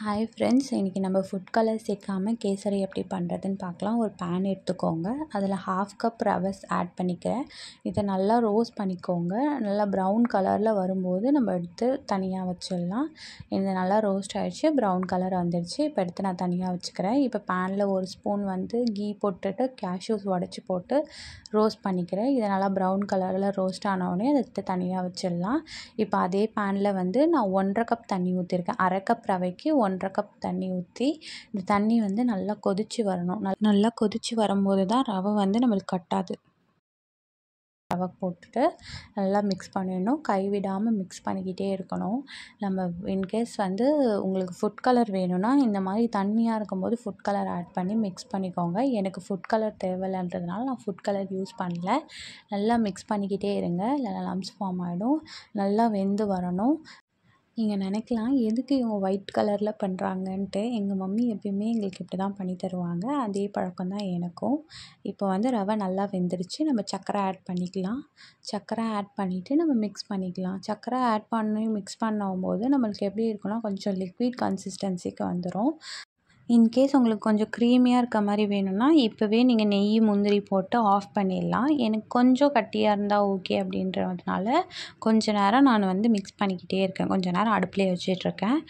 hi friends இன்றைக்கி நம்ம food colour சேர்க்காமல் கேசரி எப்படி பண்ணுறதுன்னு பார்க்கலாம் ஒரு பேன் எடுத்துக்கோங்க அதில் ஹாஃப் கப் ரவஸ் ஆட் பண்ணிக்கிறேன் இதை நல்லா ரோஸ் பண்ணிக்கோங்க நல்லா ப்ரௌன் கலரில் வரும்போது நம்ம எடுத்து தனியாக வச்சிடலாம் இது நல்லா ரோஸ்ட் ஆகிடுச்சு ப்ரௌன் கலர் வந்துடுச்சு இப்போ எடுத்து நான் தனியாக வச்சுக்கிறேன் இப்போ பேனில் ஒரு ஸ்பூன் வந்து கீ போட்டுட்டு கேஷ்யூஸ் உடச்சி போட்டு ரோஸ்ட் பண்ணிக்கிறேன் இதை நல்லா ப்ரௌன் கலரில் ரோஸ்ட் ஆனவுடனே அதை எடுத்து தனியாக வச்சிடலாம் இப்போ அதே பேனில் வந்து நான் ஒன்றரை கப் தண்ணி ஊற்றிருக்கேன் அரை கப் ரவைக்கு ஒன்றரை கப் தண்ணி ஊற்றி இந்த தண்ணி வந்து நல்லா கொதித்து வரணும் நல்லா கொதித்து வரும்போது தான் ரவை வந்து நம்மளுக்கு கட்டாது ரவை போட்டுட்டு நல்லா மிக்ஸ் பண்ணிடணும் கைவிடாமல் மிக்ஸ் பண்ணிக்கிட்டே இருக்கணும் நம்ம இன்கேஸ் வந்து உங்களுக்கு ஃபுட் கலர் வேணும்னா இந்த மாதிரி தண்ணியாக இருக்கும்போது ஃபுட் கலர் ஆட் பண்ணி மிக்ஸ் பண்ணிக்கோங்க எனக்கு ஃபுட் கலர் தேவையில்லைன்றதுனால நான் ஃபுட் கலர் யூஸ் பண்ணல நல்லா மிக்ஸ் பண்ணிக்கிட்டே இருங்க இல்லை லம்ஸ் ஃபார்ம் ஆகிடும் நல்லா வெந்து வரணும் நீங்கள் நினைக்கலாம் எதுக்கு இவங்க ஒயிட் கலரில் பண்ணுறாங்கன்ட்டு எங்கள் மம்மி எப்பயுமே எங்களுக்கு இப்படி தான் பண்ணி தருவாங்க அதே பழக்கம் தான் எனக்கும் இப்போ வந்து ரவை நல்லா வெந்துருச்சு நம்ம சர்க்கரை ஆட் பண்ணிக்கலாம் சர்க்கரை ஆட் பண்ணிவிட்டு நம்ம மிக்ஸ் பண்ணிக்கலாம் சர்க்கரை ஆட் பண்ணி மிக்ஸ் பண்ணும் போது நம்மளுக்கு எப்படி இருக்கும்னா கொஞ்சம் லிக்விட் கன்சிஸ்டன்சிக்கு வந்துடும் இன்கேஸ் உங்களுக்கு கொஞ்சம் க்ரீமியாக இருக்க மாதிரி வேணும்னா இப்போவே நீங்கள் நெய் முந்திரி போட்டு ஆஃப் பண்ணிடலாம் எனக்கு கொஞ்சம் கட்டியாக இருந்தால் ஓகே அப்படின்றதுனால கொஞ்ச நேரம் நான் வந்து மிக்ஸ் பண்ணிக்கிட்டே இருக்கேன் கொஞ்ச நேரம் அடுப்பிலே வச்சிட்டிருக்கேன்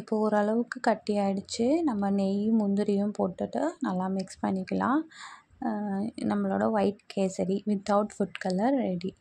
இப்போ ஓரளவுக்கு கட்டி நம்ம நெய்யும் முந்திரியும் போட்டுட்டு நல்லா மிக்ஸ் பண்ணிக்கலாம் நம்மளோட white kesari without food colour ready